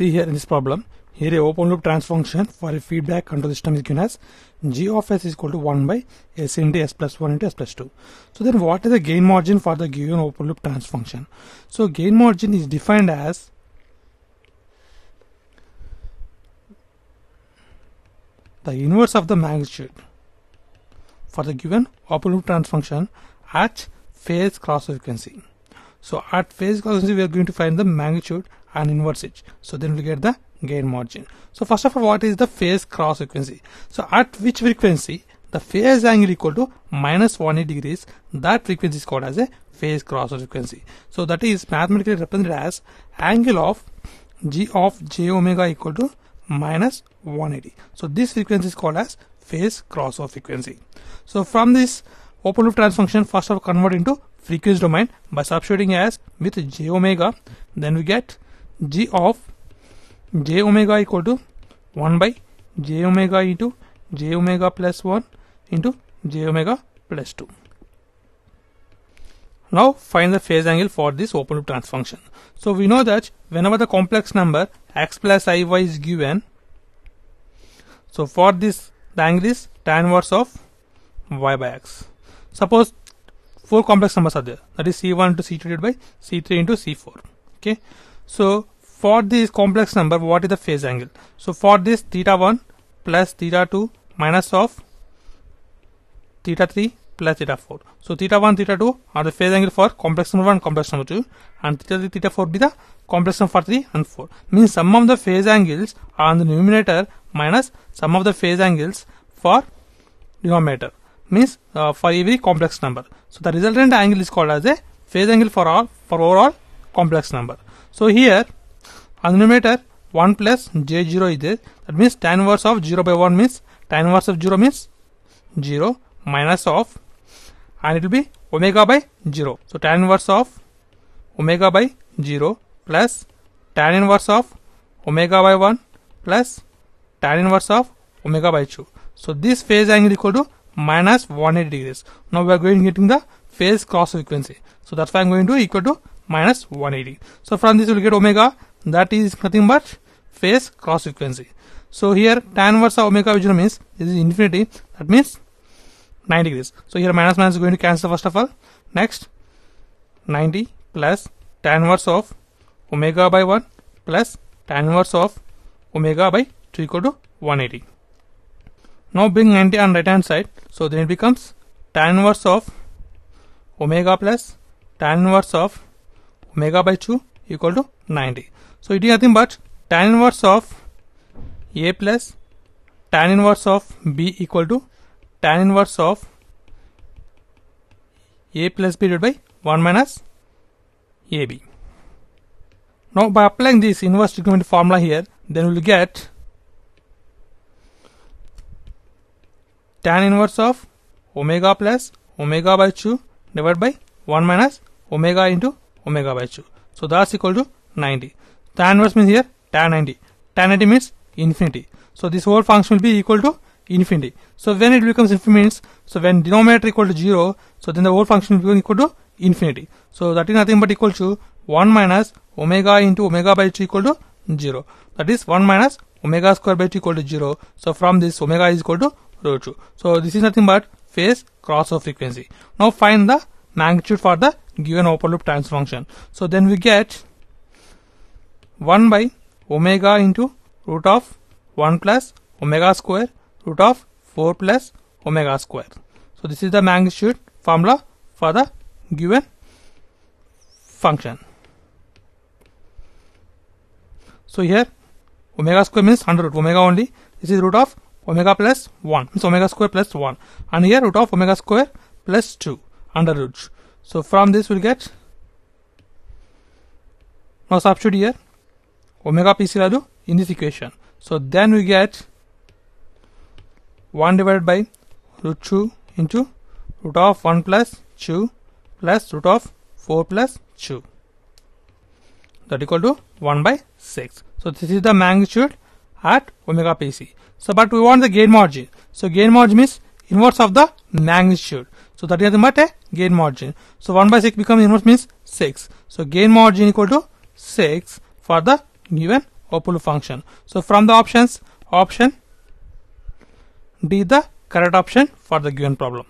see here in this problem here a open loop transfer function for a feedback control system is given as g of s is equal to 1 by s into s plus 1 into s plus 2 so then what is the gain margin for the given open loop transfer function so gain margin is defined as the inverse of the magnitude for the given open loop transfer function at phase cross frequency so at phase cross frequency we are going to find the magnitude and inverse it so then we get the gain margin so first of all what is the phase cross frequency so at which frequency the phase angle equal to minus 180 degrees that frequency is called as a phase cross frequency so that is mathematically represented as angle of g of j omega equal to minus 180 so this frequency is called as phase crossover frequency so from this open loop transfer function first of all convert into frequency domain by substituting as with j omega then we get g of j omega equal to 1 by j omega into j omega plus 1 into j omega plus 2. Now find the phase angle for this open loop transfer function. So we know that whenever the complex number x plus iy is given, so for this the angle is tan inverse of y by x. Suppose four complex numbers are there, that is c1 into c2 divided by c3 into c4. Okay, so for this complex number, what is the phase angle? So for this theta 1 plus theta 2 minus of theta 3 plus theta 4. So theta 1, theta 2 are the phase angle for complex number 1, complex number 2 and theta 3, theta 4 be the complex number 3 and 4. Means sum of the phase angles are on the numerator minus sum of the phase angles for denominator means uh, for every complex number. So the resultant angle is called as a phase angle for all for overall complex number. So here on numerator 1 plus j0 is there that means tan inverse of 0 by 1 means tan inverse of 0 means 0 minus of and it will be omega by 0. So tan inverse of omega by 0 plus tan inverse of omega by 1 plus tan inverse of omega by 2. So this phase angle equal to minus 180 degrees. Now we are going getting the phase cross frequency. So that's why I'm going to equal to minus 180. So from this we will get omega that is nothing but phase cross frequency. So here tan inverse of omega which means this is infinity that means 9 degrees. So here minus minus is going to cancel first of all. Next 90 plus tan inverse of omega by 1 plus tan inverse of omega by 2 equal to 180. Now bring 90 on right hand side. So then it becomes tan inverse of omega plus tan inverse of omega by 2 equal to 90. So it is nothing but tan inverse of A plus tan inverse of B equal to tan inverse of A plus B divided by 1 minus AB. Now by applying this inverse trigonometry formula here, then we will get tan inverse of omega plus omega by 2 divided by 1 minus omega into omega by 2. So that's equal to 90. Tan inverse means here tan 90. Tan 90 means infinity. So this whole function will be equal to infinity. So when it becomes infinity means, so when denominator equal to 0, so then the whole function will be equal to infinity. So that is nothing but equal to 1 minus omega into omega by 2 equal to 0. That is 1 minus omega square by 2 equal to 0. So from this omega is equal to rho 2. So this is nothing but phase cross over frequency. Now find the magnitude for the given open loop times function. So then we get 1 by omega into root of 1 plus omega square root of 4 plus omega square. So this is the magnitude formula for the given function. So here omega square means under root omega only. This is root of omega plus 1 means omega square plus 1 and here root of omega square plus 2 under root. So from this we'll get now substitute here omega pc value in this equation. So then we get 1 divided by root 2 into root of 1 plus 2 plus root of 4 plus 2 that equal to 1 by 6. So this is the magnitude at omega pc. So but we want the gain margin. So gain margin is inverse of the magnitude. So that is the what gain margin. So 1 by 6 becomes inverse means 6. So gain margin equal to 6 for the given Opulu function. So from the options option D the correct option for the given problem.